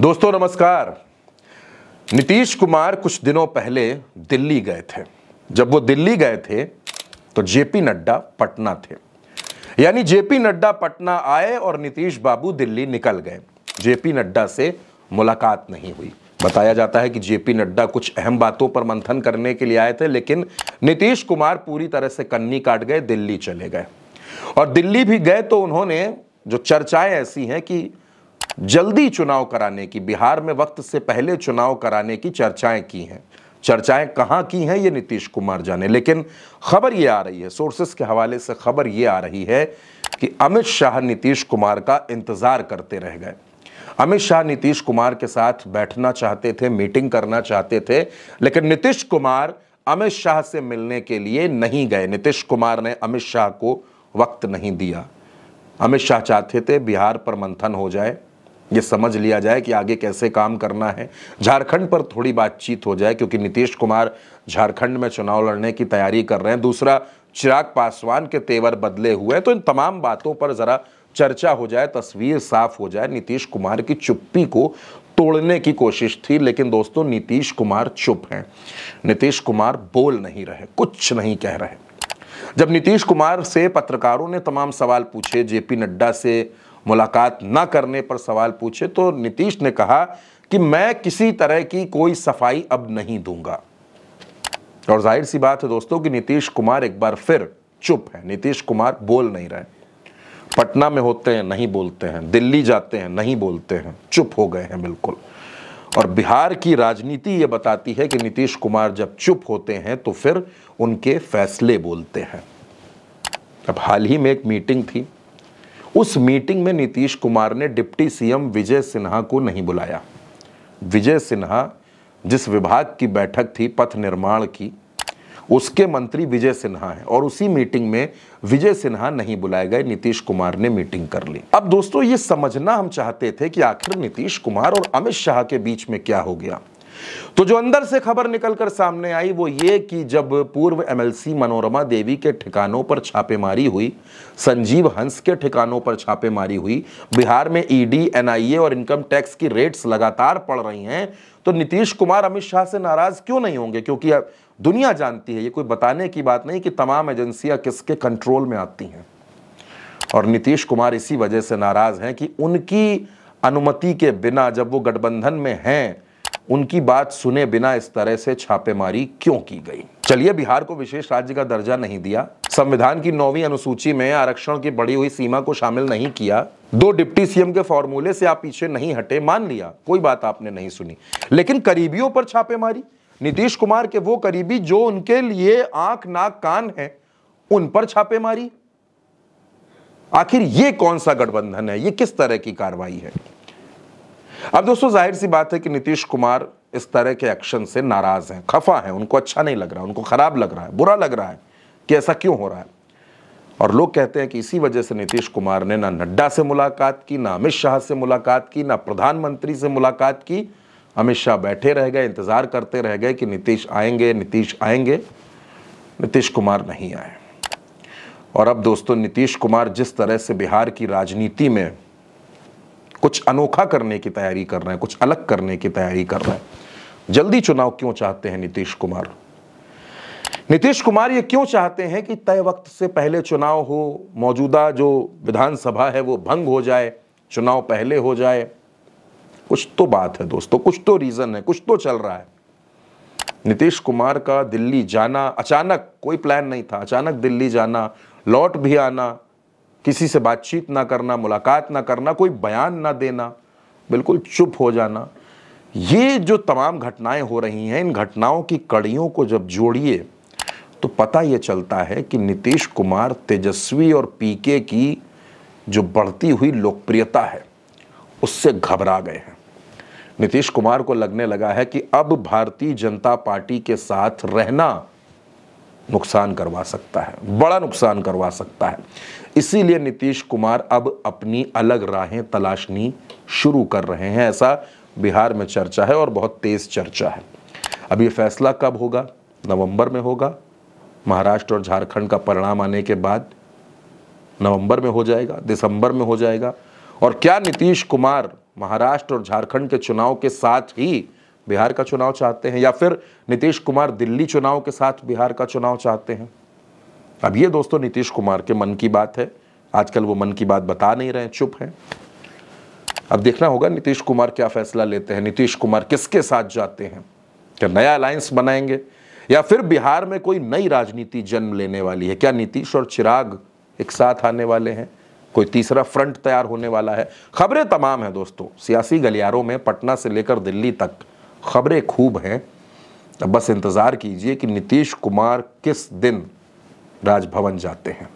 दोस्तों नमस्कार नीतीश कुमार कुछ दिनों पहले दिल्ली गए थे जब वो दिल्ली गए थे तो जेपी नड्डा पटना थे यानी जेपी नड्डा पटना आए और नीतीश बाबू दिल्ली निकल गए जेपी नड्डा से मुलाकात नहीं हुई बताया जाता है कि जेपी नड्डा कुछ अहम बातों पर मंथन करने के लिए आए थे लेकिन नीतीश कुमार पूरी तरह से कन्नी काट गए दिल्ली चले गए और दिल्ली भी गए तो उन्होंने जो चर्चाएं ऐसी हैं कि जल्दी चुनाव कराने की बिहार में वक्त से पहले चुनाव कराने की चर्चाएं की हैं चर्चाएं कहां की हैं ये नीतीश कुमार जाने लेकिन खबर ये आ रही है सोर्सेस के हवाले से खबर ये आ रही है कि अमित शाह नीतीश कुमार का इंतज़ार करते रह गए अमित शाह नीतीश कुमार के साथ बैठना चाहते थे मीटिंग करना चाहते थे लेकिन नीतीश कुमार अमित शाह से मिलने के लिए नहीं गए नीतीश कुमार ने अमित शाह को वक्त नहीं दिया अमित शाह चाहते थे बिहार पर मंथन हो जाए ये समझ लिया जाए कि आगे कैसे काम करना है झारखंड पर थोड़ी बातचीत हो जाए क्योंकि नीतीश कुमार झारखंड में चुनाव लड़ने की तैयारी कर रहे हैं दूसरा चिराग पासवान के तेवर बदले हुए हैं तो इन तमाम बातों पर ज़रा चर्चा हो जाए तस्वीर साफ हो जाए नीतीश कुमार की चुप्पी को तोड़ने की कोशिश थी लेकिन दोस्तों नीतीश कुमार चुप हैं नीतीश कुमार बोल नहीं रहे कुछ नहीं कह रहे जब नीतीश कुमार से पत्रकारों ने तमाम सवाल पूछे जेपी नड्डा से मुलाकात ना करने पर सवाल पूछे तो नीतीश ने कहा कि मैं किसी तरह की कोई सफाई अब नहीं दूंगा और जाहिर सी बात है दोस्तों कि नीतीश कुमार एक बार फिर चुप है नीतीश कुमार बोल नहीं रहे पटना में होते हैं नहीं बोलते हैं दिल्ली जाते हैं नहीं बोलते हैं चुप हो गए हैं बिल्कुल और बिहार की राजनीति ये बताती है कि नीतीश कुमार जब चुप होते हैं तो फिर उनके फैसले बोलते हैं अब हाल ही में एक मीटिंग थी उस मीटिंग में नीतीश कुमार ने डिप्टी सीएम विजय सिन्हा को नहीं बुलाया विजय सिन्हा जिस विभाग की बैठक थी पथ निर्माण की उसके मंत्री विजय सिन्हा हैं और उसी मीटिंग में विजय सिन्हा नहीं बुलाए गए नीतीश कुमार ने मीटिंग कर ली अब दोस्तों ये समझना हम चाहते थे कि आखिर नीतीश कुमार और अमित शाह के बीच में क्या हो गया तो जो अंदर से खबर निकलकर सामने आई वो ये कि जब पूर्व एमएलसी मनोरमा देवी के ठिकानों पर छापेमारी हुई संजीव हंस के ठिकानों पर छापेमारी हुई बिहार में ईडी एनआईए और इनकम टैक्स की रेट्स लगातार पड़ रही हैं तो नीतीश कुमार अमित शाह से नाराज क्यों नहीं होंगे क्योंकि दुनिया जानती है ये कोई बताने की बात नहीं कि तमाम एजेंसियां किसके कंट्रोल में आती हैं और नीतीश कुमार इसी वजह से नाराज हैं कि उनकी अनुमति के बिना जब वो गठबंधन में हैं उनकी बात सुने बिना इस तरह से छापेमारी क्यों की गई चलिए बिहार को विशेष राज्य का दर्जा नहीं दिया संविधान की नौवीं अनुसूची में आरक्षण की बढ़ी हुई सीमा को शामिल नहीं किया दो डिप्टी सीएम के फॉर्मूले से आप पीछे नहीं हटे मान लिया कोई बात आपने नहीं सुनी लेकिन करीबियों पर छापेमारी नीतीश कुमार के वो करीबी जो उनके लिए आंख नाक कान है उन पर छापेमारी आखिर ये कौन सा गठबंधन है ये किस तरह की कार्रवाई है अब दोस्तों जाहिर सी बात है कि नीतीश कुमार इस तरह के एक्शन से नाराज हैं खफा हैं उनको अच्छा नहीं लग रहा उनको खराब लग रहा है बुरा लग रहा है कि ऐसा क्यों हो रहा है और लोग कहते हैं कि इसी वजह से नीतीश कुमार ने ना नड्डा से मुलाकात की ना अमित शाह से मुलाकात की ना प्रधानमंत्री से मुलाकात की अमित शाह बैठे रह गए इंतज़ार करते रह गए कि नीतीश आएंगे नीतीश आएंगे नीतीश कुमार नहीं आए और अब दोस्तों नीतीश कुमार जिस तरह से बिहार की राजनीति में कुछ अनोखा करने की तैयारी कर रहे हैं कुछ अलग करने की तैयारी कर रहे हैं जल्दी चुनाव क्यों चाहते हैं नीतीश कुमार नीतीश कुमार ये क्यों चाहते हैं कि तय वक्त से पहले चुनाव हो मौजूदा जो विधानसभा है वो भंग हो जाए चुनाव पहले हो जाए कुछ तो बात है दोस्तों कुछ तो रीज़न है कुछ तो चल रहा है नीतीश कुमार का दिल्ली जाना अचानक कोई प्लान नहीं था अचानक दिल्ली जाना लौट भी आना किसी से बातचीत ना करना मुलाकात ना करना कोई बयान ना देना बिल्कुल चुप हो जाना ये जो तमाम घटनाएं हो रही हैं इन घटनाओं की कड़ियों को जब जोड़िए तो पता ये चलता है कि नीतीश कुमार तेजस्वी और पीके की जो बढ़ती हुई लोकप्रियता है उससे घबरा गए हैं नीतीश कुमार को लगने लगा है कि अब भारतीय जनता पार्टी के साथ रहना नुकसान करवा सकता है बड़ा नुकसान करवा सकता है इसीलिए नीतीश कुमार अब अपनी अलग राहें तलाशनी शुरू कर रहे हैं ऐसा बिहार में चर्चा है और बहुत तेज़ चर्चा है अब ये फैसला कब होगा नवंबर में होगा महाराष्ट्र और झारखंड का परिणाम आने के बाद नवंबर में हो जाएगा दिसंबर में हो जाएगा और क्या नीतीश कुमार महाराष्ट्र और झारखंड के चुनाव के साथ ही बिहार का चुनाव चाहते हैं या फिर नीतीश कुमार दिल्ली चुनाव के साथ बिहार का चुनाव चाहते हैं अब ये दोस्तों नीतीश कुमार के मन की बात है आजकल वो मन की बात बता नहीं रहे चुप हैं अब देखना होगा नीतीश कुमार क्या फैसला लेते हैं नीतीश कुमार किसके साथ जाते हैं क्या नया अलायंस बनाएंगे या फिर बिहार में कोई नई राजनीति जन्म लेने वाली है क्या नीतीश और चिराग एक साथ आने वाले हैं कोई तीसरा फ्रंट तैयार होने वाला है खबरें तमाम हैं दोस्तों सियासी गलियारों में पटना से लेकर दिल्ली तक खबरें खूब हैं अब बस इंतज़ार कीजिए कि नीतीश कुमार किस दिन राजभवन जाते हैं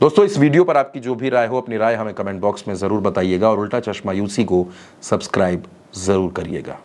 दोस्तों इस वीडियो पर आपकी जो भी राय हो अपनी राय हमें कमेंट बॉक्स में ज़रूर बताइएगा और उल्टा चश्मा यूसी को सब्सक्राइब ज़रूर करिएगा